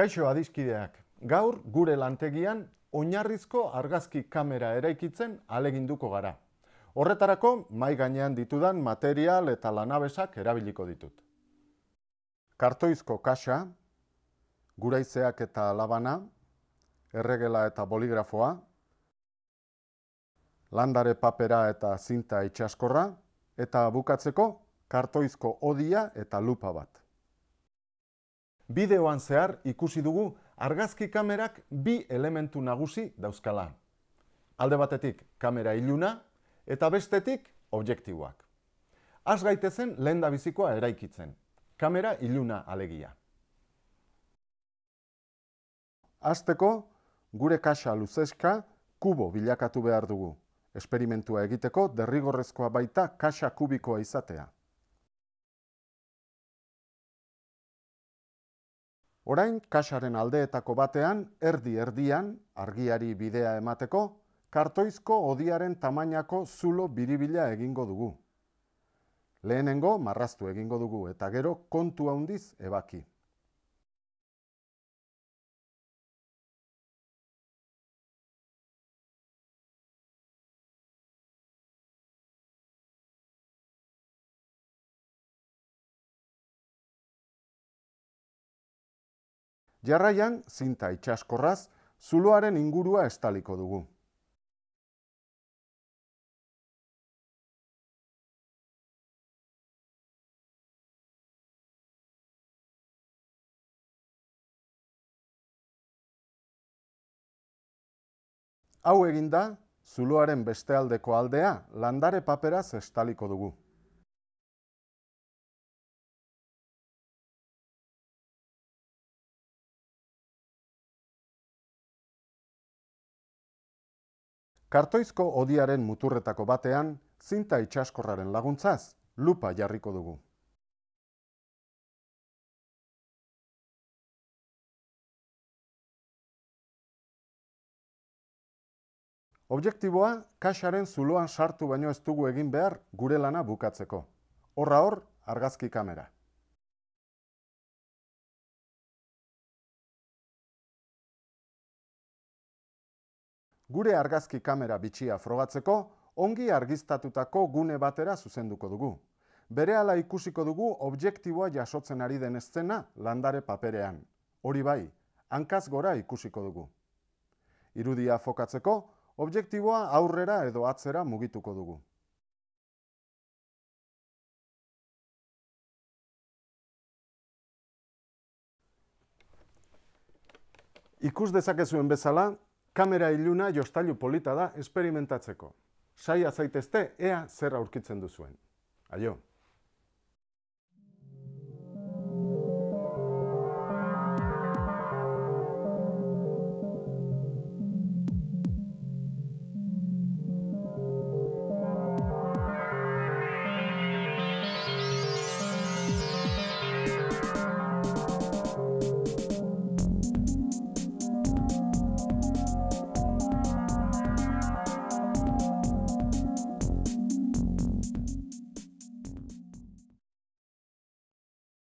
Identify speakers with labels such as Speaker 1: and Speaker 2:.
Speaker 1: Kaixo adiskideak, gaur gure lantegian oinarrizko argazki kamera eraikitzen aleginduko gara. Horretarako, mai gainean ditudan material eta lanabesak erabiliko ditut. Kartoizko kaxa, guraizeak eta labana, erregela eta boligrafoa, landare papera eta zinta itxaskorra, eta bukatzeko kartoizko odia eta lupa bat bideoan zehar ikusi dugu argazki kamerak bi elementu nagusi dauzkala. Alde batetik kamera iluna eta bestetik objektiboak. Az gaitezen lehen bizikoa eraikitzen, kamera iluna alegia. Azteko, gure kaxa luzeska kubo bilakatu behar dugu. Esperimentua egiteko derrigorrezkoa baita kaxa kubikoa izatea. Orain, kasaren aldeetako batean, erdi-erdian, argiari bidea emateko, kartoizko odiaren tamainako zulo biribila egingo dugu. Lehenengo, marraztu egingo dugu eta gero
Speaker 2: kontua handiz ebaki. Jarraian, zinta itxaskorraz, zuluaren ingurua estaliko dugu. Hau eginda, zuloaren beste aldeko aldea landare paperaz estaliko dugu. Kartoizko odiaren muturretako batean, zinta itxaskorraren laguntzaz, lupa jarriko dugu. Objektiboa, kaxaren zuloan sartu baino ez dugu egin behar gure lana bukatzeko. Horra hor, argazki kamera. gure argazki kamera bitxia frogatzeko, ongi
Speaker 1: argiztatutako gune batera zuzenduko dugu. Berehala ikusiko dugu objektiboa jasotzen ari den eztena landare paperean. Hori bai, hankaz gora ikusiko dugu. Irudia fokatzeko, objektiboa aurrera edo atzera mugituko
Speaker 2: dugu. Ikus
Speaker 1: dezakezuen bezala, Kamera iluna jostailu polita da esperimentatzeko. Saia zaitezte ea zer aurkitzen duzuen. Aio!